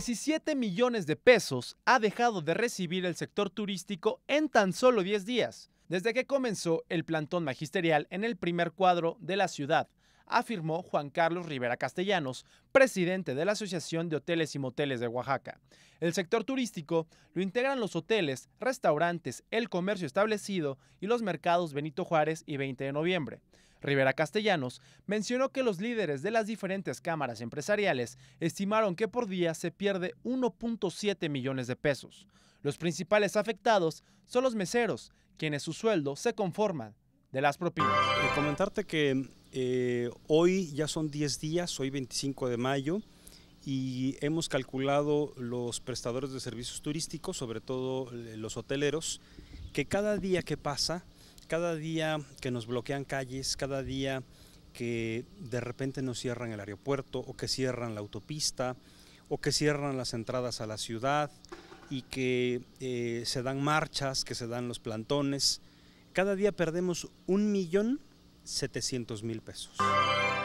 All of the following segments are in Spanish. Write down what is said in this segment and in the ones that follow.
17 millones de pesos ha dejado de recibir el sector turístico en tan solo 10 días, desde que comenzó el plantón magisterial en el primer cuadro de la ciudad, afirmó Juan Carlos Rivera Castellanos, presidente de la Asociación de Hoteles y Moteles de Oaxaca. El sector turístico lo integran los hoteles, restaurantes, el comercio establecido y los mercados Benito Juárez y 20 de noviembre. Rivera Castellanos mencionó que los líderes de las diferentes cámaras empresariales estimaron que por día se pierde 1.7 millones de pesos. Los principales afectados son los meseros, quienes su sueldo se conforman de las propinas. y eh, comentarte que eh, hoy ya son 10 días, hoy 25 de mayo, y hemos calculado los prestadores de servicios turísticos, sobre todo eh, los hoteleros, que cada día que pasa cada día que nos bloquean calles, cada día que de repente nos cierran el aeropuerto o que cierran la autopista o que cierran las entradas a la ciudad y que eh, se dan marchas, que se dan los plantones. Cada día perdemos un millón setecientos mil pesos.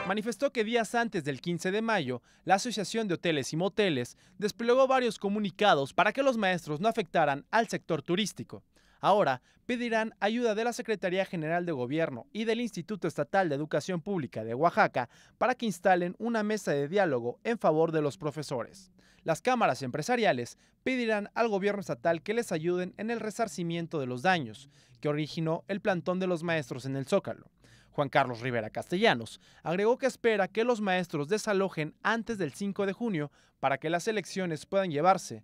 Manifestó que días antes del 15 de mayo, la Asociación de Hoteles y Moteles desplegó varios comunicados para que los maestros no afectaran al sector turístico. Ahora pedirán ayuda de la Secretaría General de Gobierno y del Instituto Estatal de Educación Pública de Oaxaca para que instalen una mesa de diálogo en favor de los profesores. Las cámaras empresariales pedirán al gobierno estatal que les ayuden en el resarcimiento de los daños que originó el plantón de los maestros en el Zócalo. Juan Carlos Rivera Castellanos agregó que espera que los maestros desalojen antes del 5 de junio para que las elecciones puedan llevarse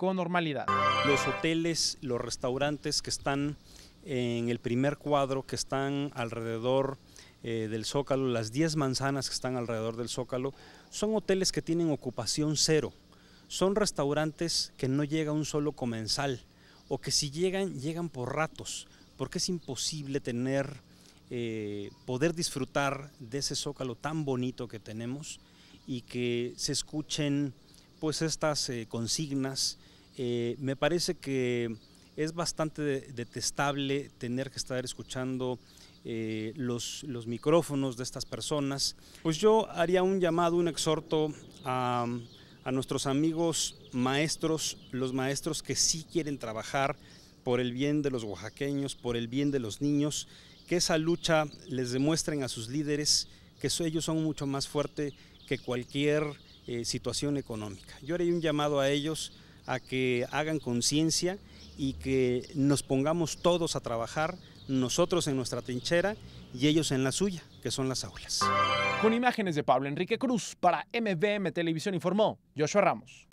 con normalidad. Los hoteles, los restaurantes que están en el primer cuadro, que están alrededor eh, del Zócalo, las 10 manzanas que están alrededor del Zócalo, son hoteles que tienen ocupación cero. Son restaurantes que no llega un solo comensal o que si llegan, llegan por ratos, porque es imposible tener, eh, poder disfrutar de ese zócalo tan bonito que tenemos y que se escuchen pues estas eh, consignas eh, me parece que es bastante detestable tener que estar escuchando eh, los, micrófonos de estas personas. Pues yo haría un llamado, un exhorto a, nuestros amigos maestros, los maestros que sí quieren trabajar por el bien de los oaxaqueños, por el bien de los niños, que esa lucha les demuestren a sus líderes que ellos son mucho más fuertes que cualquier eh, situación económica. Yo haría un llamado a ellos a que hagan conciencia y que nos pongamos todos a trabajar, nosotros en nuestra trinchera y ellos en la suya, que son las aulas. Con imágenes de Pablo Enrique Cruz para MBM Televisión informó Joshua Ramos.